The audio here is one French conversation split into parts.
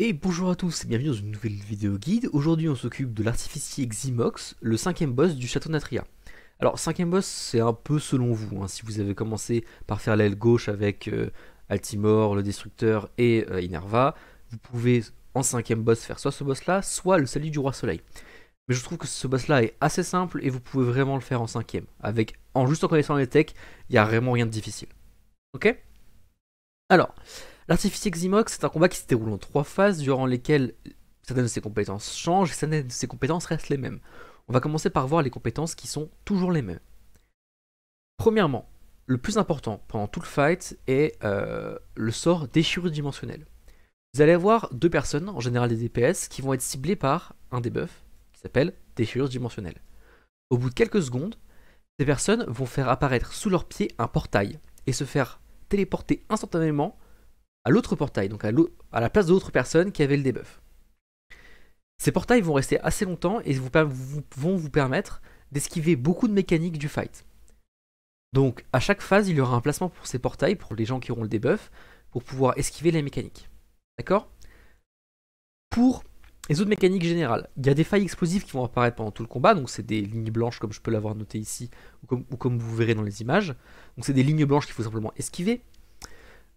Et bonjour à tous et bienvenue dans une nouvelle vidéo guide. Aujourd'hui on s'occupe de l'artificier Ximox, le cinquième boss du château Natria. Alors cinquième boss c'est un peu selon vous, hein. si vous avez commencé par faire l'aile gauche avec euh, Altimor, le Destructeur et euh, Inerva, vous pouvez en cinquième boss faire soit ce boss là, soit le salut du Roi Soleil. Mais je trouve que ce boss là est assez simple et vous pouvez vraiment le faire en cinquième. Avec, en juste en connaissant les techs, il n'y a vraiment rien de difficile. Ok Alors, L'artificier Ximox, c'est un combat qui se déroule en trois phases durant lesquelles certaines de ses compétences changent et certaines de ses compétences restent les mêmes. On va commencer par voir les compétences qui sont toujours les mêmes. Premièrement, le plus important pendant tout le fight est euh, le sort déchirure dimensionnelle. Vous allez avoir deux personnes, en général des DPS, qui vont être ciblées par un debuff qui s'appelle déchirure dimensionnelle. Au bout de quelques secondes, ces personnes vont faire apparaître sous leurs pieds un portail et se faire téléporter instantanément à l'autre portail, donc à, à la place d'autres personnes qui avaient le debuff. Ces portails vont rester assez longtemps et vont vous permettre d'esquiver beaucoup de mécaniques du fight. Donc à chaque phase, il y aura un placement pour ces portails, pour les gens qui auront le debuff, pour pouvoir esquiver les mécaniques. D'accord Pour les autres mécaniques générales, il y a des failles explosives qui vont apparaître pendant tout le combat, donc c'est des lignes blanches comme je peux l'avoir noté ici, ou comme, vous verrez dans les images. Donc c'est des lignes blanches qu'il faut simplement esquiver.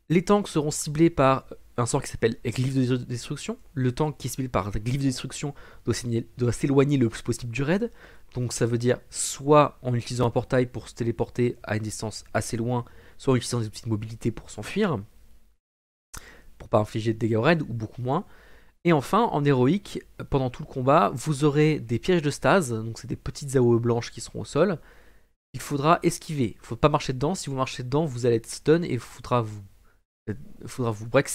Les tanks seront ciblés par un sort qui s'appelle Glyph de destruction. Le tank qui est ciblé par glyphe de destruction doit s'éloigner le plus possible du raid. Donc ça veut dire soit en utilisant un portail pour se téléporter à une distance assez loin, soit en utilisant des petites mobilité pour s'enfuir, pour pas infliger de dégâts au raid ou beaucoup moins. Et enfin, en héroïque, pendant tout le combat, vous aurez des pièges de stase, donc c'est des petites AOE blanches qui seront au sol. Il faudra esquiver, il ne faut pas marcher dedans, si vous marchez dedans, vous allez être stun et il faudra vous il euh, faudra vous break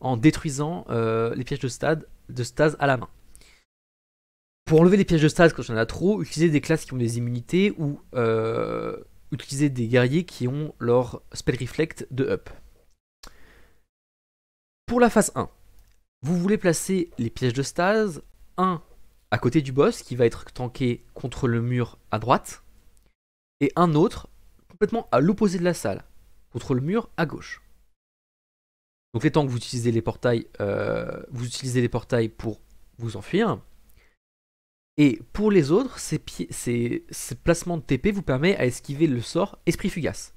en détruisant euh, les pièges de, stade, de stase à la main. Pour enlever les pièges de stase quand il y en a trop, utilisez des classes qui ont des immunités ou euh, utiliser utilisez des guerriers qui ont leur spell reflect de up. Pour la phase 1, vous voulez placer les pièges de stase un à côté du boss qui va être tanké contre le mur à droite et un autre complètement à l'opposé de la salle, contre le mur à gauche. Donc les temps que vous utilisez les portails, euh, vous utilisez les portails pour vous enfuir. Et pour les autres, ces, placements de TP vous permet à esquiver le sort Esprit Fugace.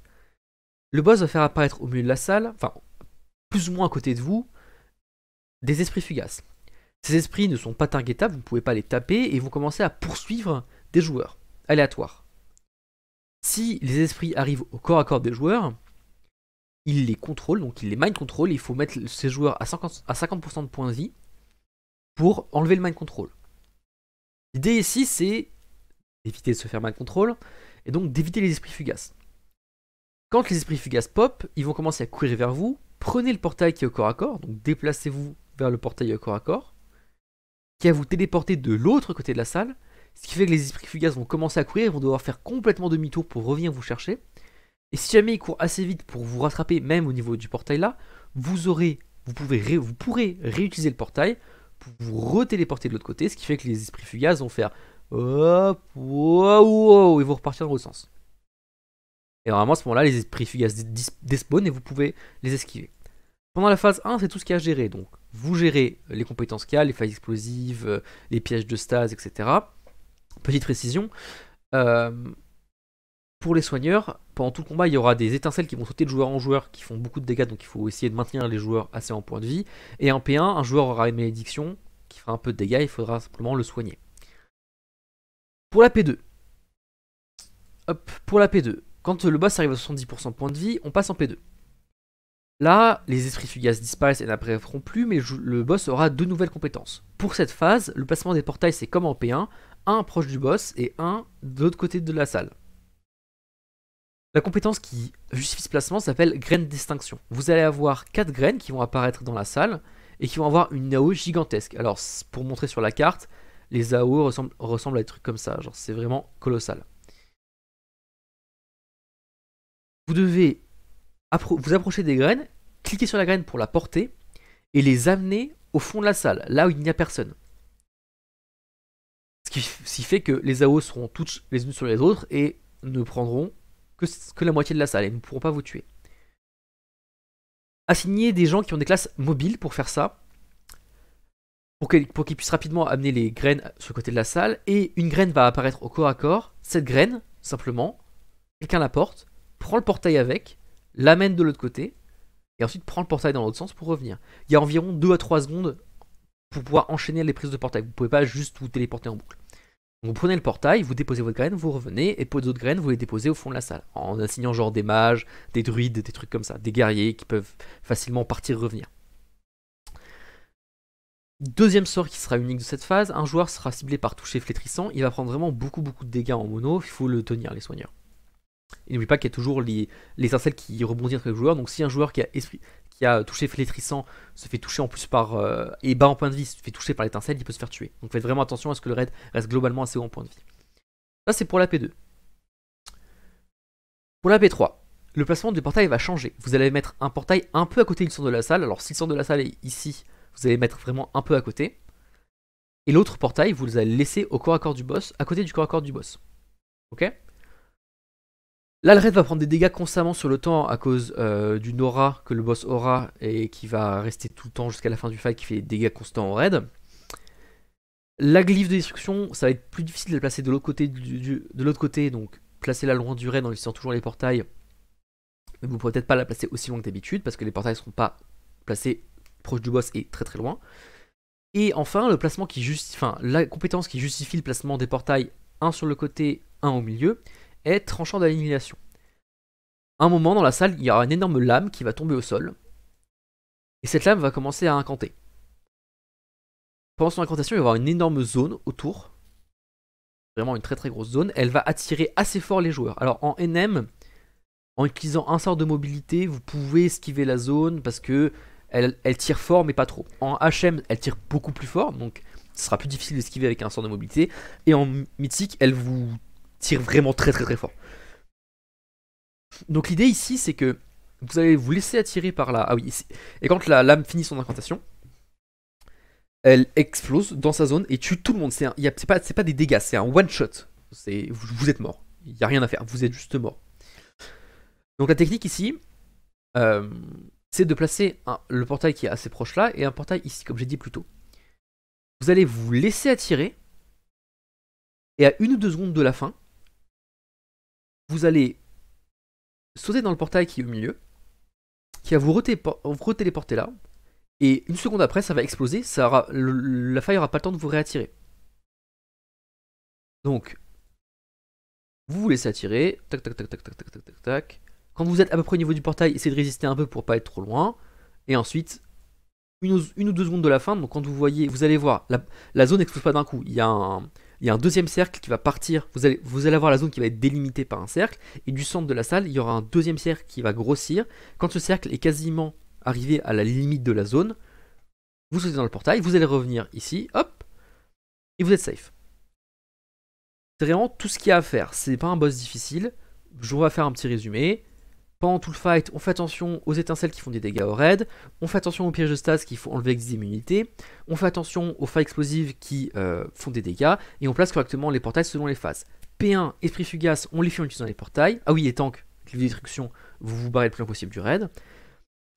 Le boss va faire apparaître au milieu de la salle, enfin plus ou moins à côté de vous, des esprits fugaces. Ces esprits ne sont pas targetables, vous ne pouvez pas les taper et vont commencer à poursuivre des joueurs aléatoires. Si les esprits arrivent au corps à corps des joueurs, il les contrôle, donc il les mind contrôle, il faut mettre ces joueurs à 50%, à 50 de points de vie pour enlever le mind control. L'idée ici c'est d'éviter de se faire mind control, et donc d'éviter les esprits fugaces. Quand les esprits fugaces pop, ils vont commencer à courir vers vous, prenez le portail qui est au corps à corps, donc déplacez-vous vers le portail au corps à corps, qui va vous téléporter de l'autre côté de la salle, ce qui fait que les esprits fugaces vont commencer à courir, et vont devoir faire complètement demi-tour pour revenir vous chercher, et si jamais il court assez vite pour vous rattraper, même au niveau du portail là, vous aurez, vous, pouvez vous pourrez réutiliser le portail pour vous re-téléporter de l'autre côté, ce qui fait que les esprits fugaces vont faire et vous repartir dans l'autre sens. Et normalement, à ce moment-là, les esprits fugaces despawnent et vous pouvez les esquiver. Pendant la phase 1, c'est tout ce qu'il y a à gérer. Donc, vous gérez les compétences qu'il a, les failles explosives, euh, les pièges de stase, etc. Petite précision, euh, pour les soigneurs, pendant tout le combat, il y aura des étincelles qui vont sauter de joueur en joueur, qui font beaucoup de dégâts, donc il faut essayer de maintenir les joueurs assez en point de vie. Et en P1, un joueur aura une malédiction qui fera un peu de dégâts, il faudra simplement le soigner. Pour la P2. Hop, pour la P2. Quand le boss arrive à 70% de points de vie, on passe en P2. Là, les esprits fugaces disparaissent et n'apparaîtront plus, mais le boss aura deux nouvelles compétences. Pour cette phase, le placement des portails c'est comme en P1, un proche du boss et un de l'autre côté de la salle. La compétence qui justifie ce placement s'appelle graine distinction. Vous allez avoir 4 graines qui vont apparaître dans la salle et qui vont avoir une AO gigantesque. Alors pour montrer sur la carte, les AO ressemblent, à des trucs comme ça, genre c'est vraiment colossal. Vous devez vous approcher des graines, cliquer sur la graine pour la porter et les amener au fond de la salle, là où il n'y a personne. Ce qui, ce qui fait que les AO seront toutes les unes sur les autres et ne prendront que, la moitié de la salle et ne pourront pas vous tuer. Assigner des gens qui ont des classes mobiles pour faire ça, pour qu'ils puissent rapidement amener les graines sur le côté de la salle, et une graine va apparaître au corps à corps. Cette graine, simplement, quelqu'un la porte, prend le portail avec, l'amène de l'autre côté, et ensuite prend le portail dans l'autre sens pour revenir. Il y a environ 2 à 3 secondes pour pouvoir enchaîner les prises de portail. Vous ne pouvez pas juste vous téléporter en boucle. Vous prenez le portail, vous déposez votre graine, vous revenez, et pour les autres graines, vous les déposez au fond de la salle, en assignant genre des mages, des druides, des trucs comme ça, des guerriers qui peuvent facilement partir revenir. Deuxième sort qui sera unique de cette phase, un joueur sera ciblé par toucher flétrissant, il va prendre vraiment beaucoup beaucoup de dégâts en mono, il faut le tenir les soigneurs. Et n'oublie pas qu'il y a toujours les, les qui rebondissent entre le joueur, donc si un joueur qui a esprit, qui a euh, touché flétrissant se fait toucher en plus par. Euh, et bas en point de vie, se fait toucher par l'étincelle, il peut se faire tuer. Donc faites vraiment attention à ce que le raid reste globalement assez haut en point de vie. Ça, c'est pour la P2. Pour la P3, le placement du portail va changer. Vous allez mettre un portail un peu à côté du centre de la salle. Alors, si le centre de la salle est ici, vous allez mettre vraiment un peu à côté. Et l'autre portail, vous allez laisser au corps à corps du boss, à côté du corps à corps du boss. Ok Là le raid va prendre des dégâts constamment sur le temps à cause euh, d'une aura que le boss aura et qui va rester tout le temps jusqu'à la fin du fight qui fait des dégâts constants au raid. La glyphe de destruction, ça va être plus difficile de la placer de l'autre côté, de l'autre côté donc placer la loin du raid en laissant toujours les portails. Mais vous ne pourrez peut-être pas la placer aussi loin que d'habitude parce que les portails ne seront pas placés proche du boss et très très loin. Et enfin, le placement qui justifie, enfin, la compétence qui justifie le placement des portails, un sur le côté, un au milieu, est tranchant d'annihilation. un moment dans la salle, il y aura une énorme lame qui va tomber au sol, et cette lame va commencer à incanter. Pendant son incantation, il va y avoir une énorme zone autour, vraiment une très très grosse zone, elle va attirer assez fort les joueurs. Alors en NM, en utilisant un sort de mobilité, vous pouvez esquiver la zone parce que elle, elle, tire fort mais pas trop. En HM, elle tire beaucoup plus fort, donc ce sera plus difficile d'esquiver avec un sort de mobilité. Et en mythique, elle vous tire vraiment très très très fort. Donc l'idée ici, c'est que vous allez vous laisser attirer par la... Ah oui, ici. Et quand la lame finit son incantation, elle explose dans sa zone et tue tout le monde. C'est pas, des dégâts, c'est un one-shot. Vous, êtes mort. Il n'y a rien à faire, vous êtes juste mort. Donc la technique ici, euh, c'est de placer le portail qui est assez proche là et un portail ici, comme j'ai dit plus tôt. Vous allez vous laisser attirer et à une ou deux secondes de la fin, vous allez sauter dans le portail qui est au milieu, qui va vous re-téléporter là, et une seconde après, ça va exploser, ça la faille n'aura pas le temps de vous réattirer. Donc, vous vous laissez attirer, tac tac tac tac tac tac tac tac tac. Quand vous êtes à peu près au niveau du portail, essayez de résister un peu pour pas être trop loin. Et ensuite, une, ou deux secondes de la fin, donc quand vous voyez, vous allez voir, la zone n'explose pas d'un coup. Il y a un, il y a un deuxième cercle qui va partir, vous allez, vous allez avoir la zone qui va être délimitée par un cercle, et du centre de la salle, il y aura un deuxième cercle qui va grossir. Quand ce cercle est quasiment arrivé à la limite de la zone, vous sautez dans le portail, vous allez revenir ici, hop, et vous êtes safe. C'est vraiment tout ce qu'il y a à faire, c'est pas un boss difficile, je vais faire un petit résumé pendant tout le fight, on fait attention aux étincelles qui font des dégâts au raid, on fait attention aux pièges de stase qui font enlever des immunités, on fait attention aux failles explosives qui euh, font des dégâts, et on place correctement les portails selon les phases. P1, esprit fugace, on les fait en utilisant les portails. Ah oui, et tank, les destruction vous vous barrez le plus possible du raid.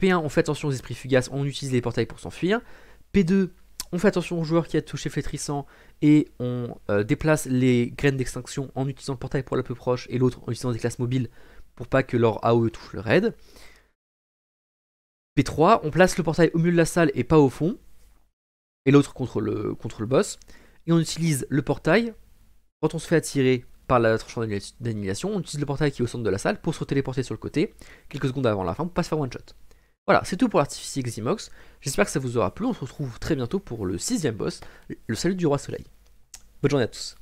P1, on fait attention aux esprits fugaces, on utilise les portails pour s'enfuir. P2, on fait attention aux joueurs qui a touché flétrissant et on euh, déplace les graines d'extinction en utilisant le portail pour la plus proche et l'autre en utilisant des classes mobiles pour pas que leur AOE touche le raid. P3, on place le portail au milieu de la salle et pas au fond, et l'autre contre le, contre le boss. Et on utilise le portail, quand on se fait attirer par la tranchant d'annihilation, on utilise le portail qui est au centre de la salle pour se téléporter sur le côté, quelques secondes avant la fin, pour pas se faire one-shot. Voilà, c'est tout pour l'artificier Ximox. J'espère que ça vous aura plu. On se retrouve très bientôt pour le sixième boss, le salut du roi soleil. Bonne journée à tous.